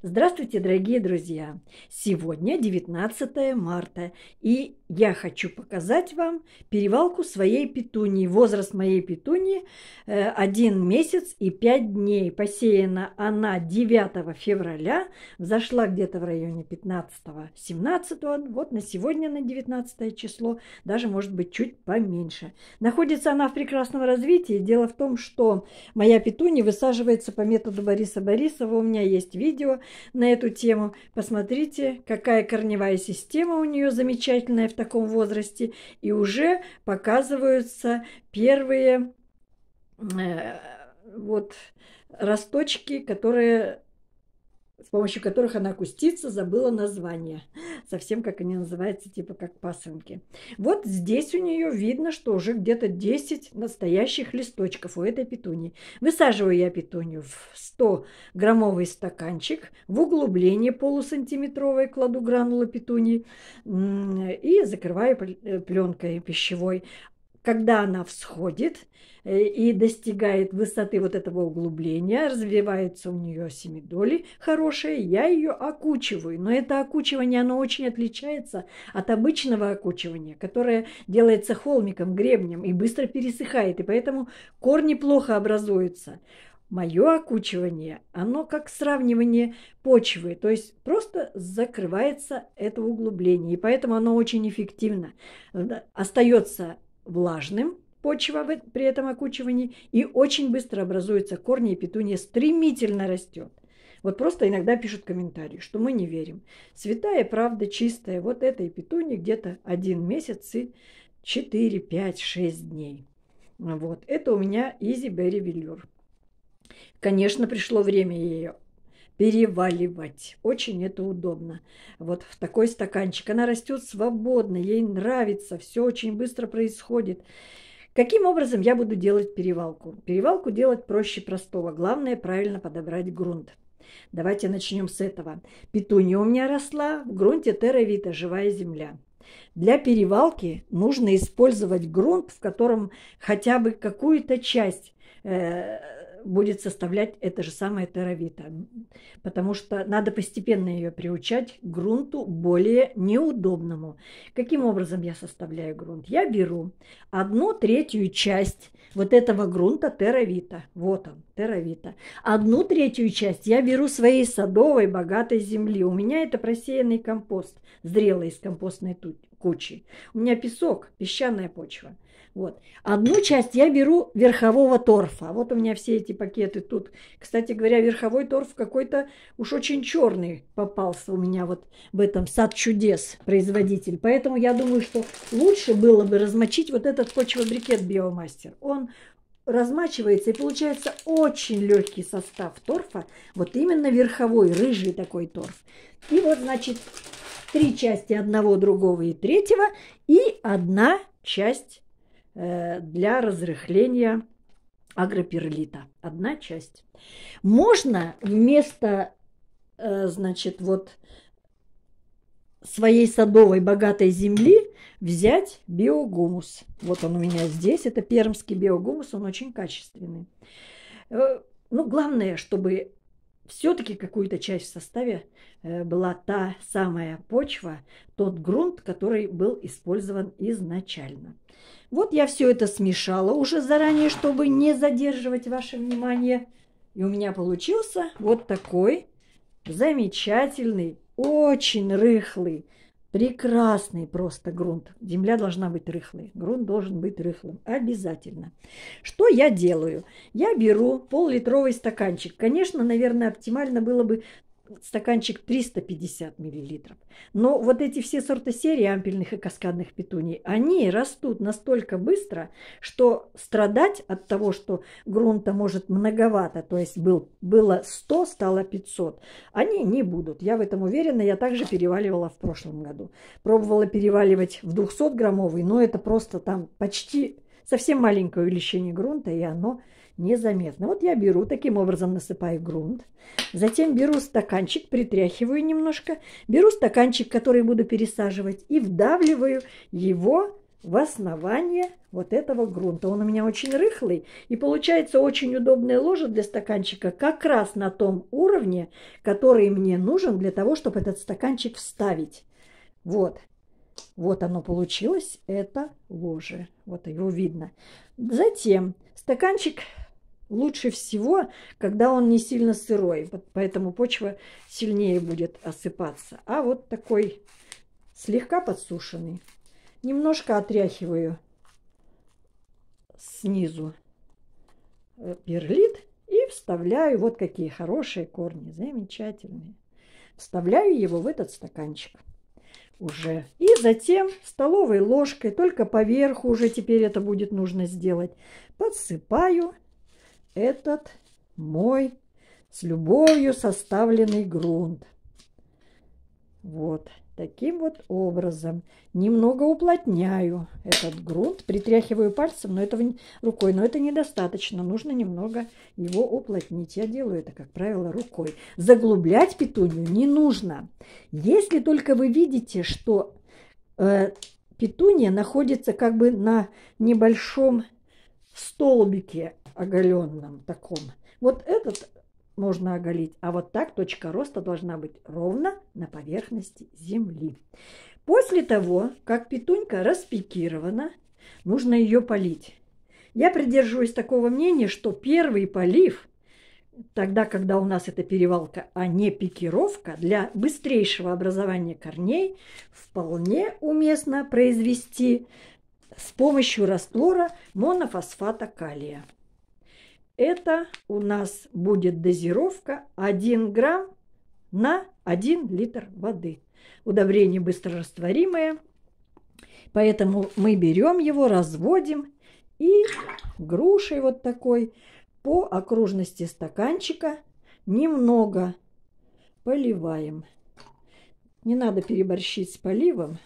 Здравствуйте, дорогие друзья! Сегодня 19 марта, и я хочу показать вам перевалку своей петунии. Возраст моей петунии э, один месяц и пять дней. Посеяна она 9 февраля, взошла где-то в районе 15-17, вот на сегодня, на 19 число, даже может быть чуть поменьше. Находится она в прекрасном развитии. Дело в том, что моя петуния высаживается по методу Бориса Борисова. У меня есть видео, на эту тему. Посмотрите, какая корневая система у нее замечательная в таком возрасте. И уже показываются первые э, вот росточки, которые с помощью которых она кустится, забыла название. Совсем как они называются, типа как пасынки. Вот здесь у нее видно, что уже где-то 10 настоящих листочков у этой петунии. Высаживаю я петунию в 100-граммовый стаканчик, в углубление полусантиметровое кладу гранулы петунии и закрываю э, пленкой пищевой когда она всходит э, и достигает высоты вот этого углубления, развивается у нее семидоли хорошие, я ее окучиваю. Но это окучивание, оно очень отличается от обычного окучивания, которое делается холмиком, гребнем и быстро пересыхает, и поэтому корни плохо образуются. Мое окучивание, оно как сравнивание почвы, то есть просто закрывается это углубление, и поэтому оно очень эффективно. Э, Остается влажным, почва при этом окучивании, и очень быстро образуются корни, и петунья стремительно растет. Вот просто иногда пишут комментарии, что мы не верим. Святая правда чистая, вот этой петуни где-то один месяц и 4, 5, 6 дней. Вот, это у меня Изи Берри Вильюр. Конечно, пришло время ее переваливать. Очень это удобно. Вот в такой стаканчик. Она растет свободно, ей нравится, все очень быстро происходит. Каким образом я буду делать перевалку? Перевалку делать проще простого. Главное правильно подобрать грунт. Давайте начнем с этого. Петунья у меня росла в грунте терравита, живая земля. Для перевалки нужно использовать грунт, в котором хотя бы какую-то часть э, будет составлять это же самое теровита, потому что надо постепенно ее приучать к грунту более неудобному. Каким образом я составляю грунт? Я беру одну третью часть вот этого грунта теровита, вот он, Теравита. Одну третью часть я беру своей садовой, богатой земли. У меня это просеянный компост, зрелый из компостной кучи. У меня песок, песчаная почва. Вот. Одну часть я беру верхового торфа. Вот у меня все эти пакеты тут. Кстати говоря, верховой торф какой-то уж очень черный попался у меня вот в этом сад чудес производитель. Поэтому я думаю, что лучше было бы размочить вот этот почвобрикет биомастер. Он размачивается и получается очень легкий состав торфа, вот именно верховой, рыжий такой торф. И вот, значит, три части одного, другого и третьего, и одна часть э, для разрыхления агроперлита. Одна часть. Можно вместо, э, значит, вот своей садовой богатой земли взять биогумус. Вот он у меня здесь. Это пермский биогумус, он очень качественный. Э, ну, главное, чтобы все-таки какую-то часть в составе э, была та самая почва, тот грунт, который был использован изначально. Вот я все это смешала уже заранее, чтобы не задерживать ваше внимание. И у меня получился вот такой замечательный, очень рыхлый Прекрасный просто грунт. Земля должна быть рыхлой. Грунт должен быть рыхлым. Обязательно. Что я делаю? Я беру пол-литровый стаканчик. Конечно, наверное, оптимально было бы стаканчик 350 миллилитров. Но вот эти все сорта серии ампельных и каскадных петуний, они растут настолько быстро, что страдать от того, что грунта может многовато, то есть был, было 100, стало 500, они не будут. Я в этом уверена, я также переваливала в прошлом году. Пробовала переваливать в 200-граммовый, но это просто там почти совсем маленькое увеличение грунта, и оно незаметно. Вот я беру, таким образом насыпаю грунт, затем беру стаканчик, притряхиваю немножко, беру стаканчик, который буду пересаживать, и вдавливаю его в основание вот этого грунта. Он у меня очень рыхлый, и получается очень удобная ложа для стаканчика как раз на том уровне, который мне нужен для того, чтобы этот стаканчик вставить. Вот. Вот оно получилось, это ложе. Вот его видно. Затем стаканчик Лучше всего, когда он не сильно сырой, поэтому почва сильнее будет осыпаться. А вот такой слегка подсушенный. Немножко отряхиваю снизу э, перлит и вставляю вот какие хорошие корни, замечательные. Вставляю его в этот стаканчик уже. И затем столовой ложкой, только поверху уже теперь это будет нужно сделать, подсыпаю этот мой с любовью составленный грунт. Вот таким вот образом. Немного уплотняю этот грунт, притряхиваю пальцем, но этого рукой, но это недостаточно, нужно немного его уплотнить. Я делаю это, как правило, рукой. Заглублять петунью не нужно. Если только вы видите, что э, петуния находится как бы на небольшом столбике оголенном таком. Вот этот можно оголить, а вот так точка роста должна быть ровно на поверхности земли. После того, как петунька распикирована, нужно ее полить. Я придерживаюсь такого мнения, что первый полив, тогда, когда у нас это перевалка, а не пикировка, для быстрейшего образования корней вполне уместно произвести с помощью раствора монофосфата калия. Это у нас будет дозировка 1 грамм на 1 литр воды. Удобрение быстрорастворимое, поэтому мы берем его, разводим и грушей вот такой по окружности стаканчика немного поливаем. Не надо переборщить с поливом.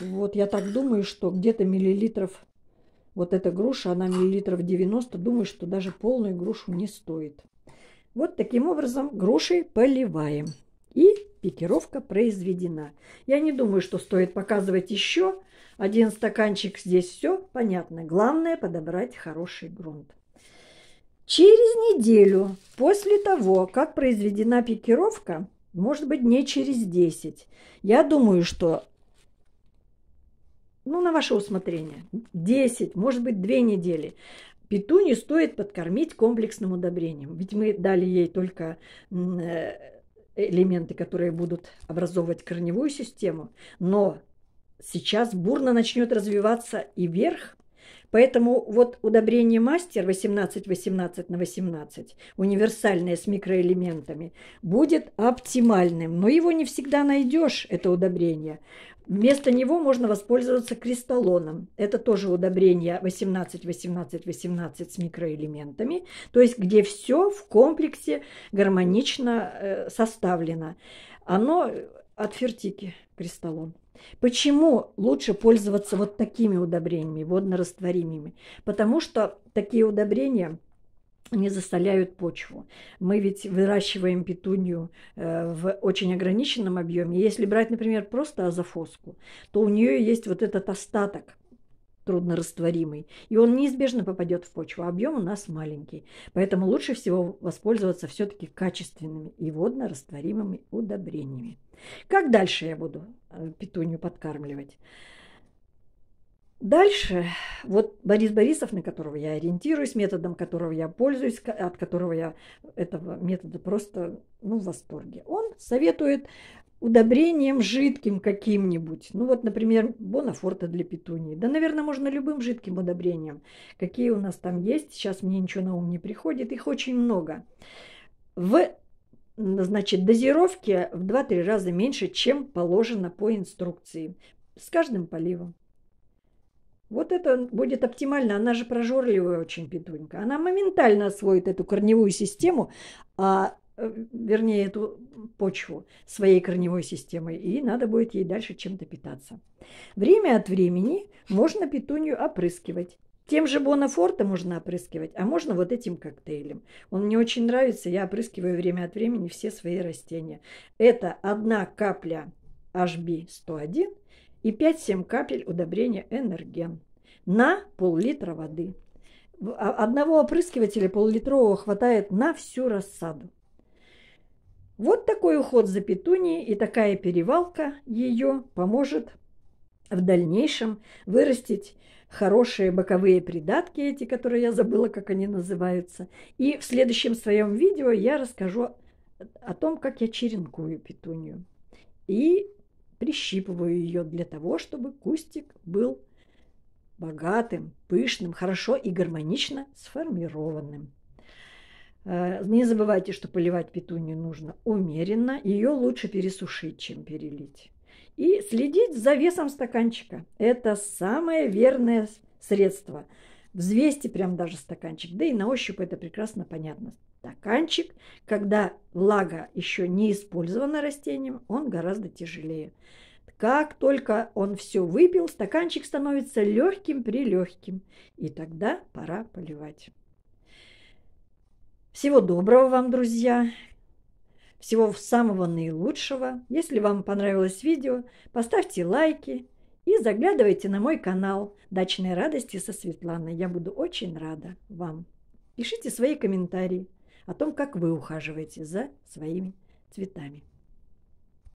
Вот я так думаю, что где-то миллилитров вот эта груша, она миллилитров 90, думаю, что даже полную грушу не стоит. Вот таким образом груши поливаем. И пикировка произведена. Я не думаю, что стоит показывать еще. Один стаканчик здесь все понятно. Главное подобрать хороший грунт. Через неделю после того, как произведена пикировка, может быть, не через 10, я думаю, что ну, на ваше усмотрение, 10, может быть, 2 недели. не стоит подкормить комплексным удобрением, ведь мы дали ей только э, элементы, которые будут образовывать корневую систему, но сейчас бурно начнет развиваться и вверх, Поэтому вот удобрение мастер 18-18 на 18, универсальное с микроэлементами, будет оптимальным. Но его не всегда найдешь, это удобрение. Вместо него можно воспользоваться кристаллоном. Это тоже удобрение 18-18-18 с микроэлементами, то есть где все в комплексе гармонично э, составлено. Оно э, от фертики кристаллон. Почему лучше пользоваться вот такими удобрениями, водно Потому что такие удобрения – не заставляют почву. Мы ведь выращиваем петунью э, в очень ограниченном объеме. Если брать, например, просто азофоску, то у нее есть вот этот остаток труднорастворимый, и он неизбежно попадет в почву. Объем у нас маленький, поэтому лучше всего воспользоваться все-таки качественными и воднорастворимыми удобрениями. Как дальше я буду э, петунью подкармливать? Дальше, вот Борис Борисов, на которого я ориентируюсь, методом которого я пользуюсь, от которого я этого метода просто ну, в восторге. Он советует удобрением жидким каким-нибудь. Ну вот, например, Бонафорта для петунии. Да, наверное, можно любым жидким удобрением. Какие у нас там есть, сейчас мне ничего на ум не приходит, их очень много. В значит, дозировке в 2-3 раза меньше, чем положено по инструкции с каждым поливом. Вот это будет оптимально. Она же прожорливая очень петунька. Она моментально освоит эту корневую систему, а, э, вернее, эту почву своей корневой системой, и надо будет ей дальше чем-то питаться. Время от времени можно петунью опрыскивать. Тем же Бонафорта можно опрыскивать, а можно вот этим коктейлем. Он мне очень нравится, я опрыскиваю время от времени все свои растения. Это одна капля HB101 и 5-7 капель удобрения «Энерген» на пол-литра воды. А, одного опрыскивателя пол-литрового хватает на всю рассаду. Вот такой уход за петунией и такая перевалка ее поможет в дальнейшем вырастить хорошие боковые придатки, эти, которые я забыла, как они называются. И в следующем своем видео я расскажу о том, как я черенкую петунью. И прищипываю ее для того, чтобы кустик был богатым, пышным, хорошо и гармонично сформированным. Э, не забывайте, что поливать петунью нужно умеренно, ее лучше пересушить, чем перелить. И следить за весом стаканчика. Это самое верное средство – Взвесьте прям даже стаканчик. Да и на ощупь это прекрасно понятно. Стаканчик, когда влага еще не использована растением, он гораздо тяжелее. Как только он все выпил, стаканчик становится легким-прилегким. И тогда пора поливать. Всего доброго вам, друзья! Всего самого наилучшего. Если вам понравилось видео, поставьте лайки, и заглядывайте на мой канал «Дачные радости» со Светланой. Я буду очень рада вам. Пишите свои комментарии о том, как вы ухаживаете за своими цветами.